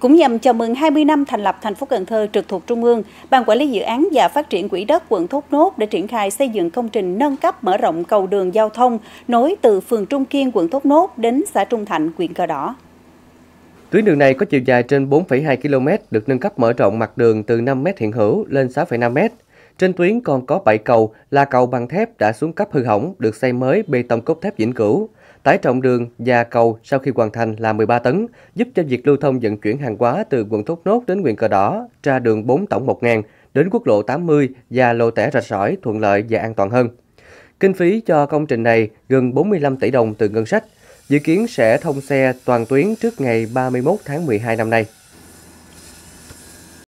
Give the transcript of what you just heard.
Cũng nhằm chào mừng 20 năm thành lập thành phố Cần Thơ trực thuộc Trung ương, Ban Quản lý Dự án và Phát triển Quỹ đất quận Thốt Nốt đã triển khai xây dựng công trình nâng cấp mở rộng cầu đường giao thông nối từ phường Trung Kiên, quận Thốt Nốt đến xã Trung Thạnh, huyện Cờ Đỏ. Tuyến đường này có chiều dài trên 4,2 km, được nâng cấp mở rộng mặt đường từ 5 m hiện hữu lên 6,5 m. Trên tuyến còn có 7 cầu là cầu bằng thép đã xuống cấp hư hỏng, được xây mới bê tông cốt thép vĩnh cửu. Tải trọng đường và cầu sau khi hoàn thành là 13 tấn, giúp cho việc lưu thông vận chuyển hàng hóa từ quận Thốt Nốt đến huyện Cờ Đỏ ra đường 4 tổng 1.000 đến quốc lộ 80 và lô tẻ rạch sỏi thuận lợi và an toàn hơn. Kinh phí cho công trình này gần 45 tỷ đồng từ ngân sách, dự kiến sẽ thông xe toàn tuyến trước ngày 31 tháng 12 năm nay.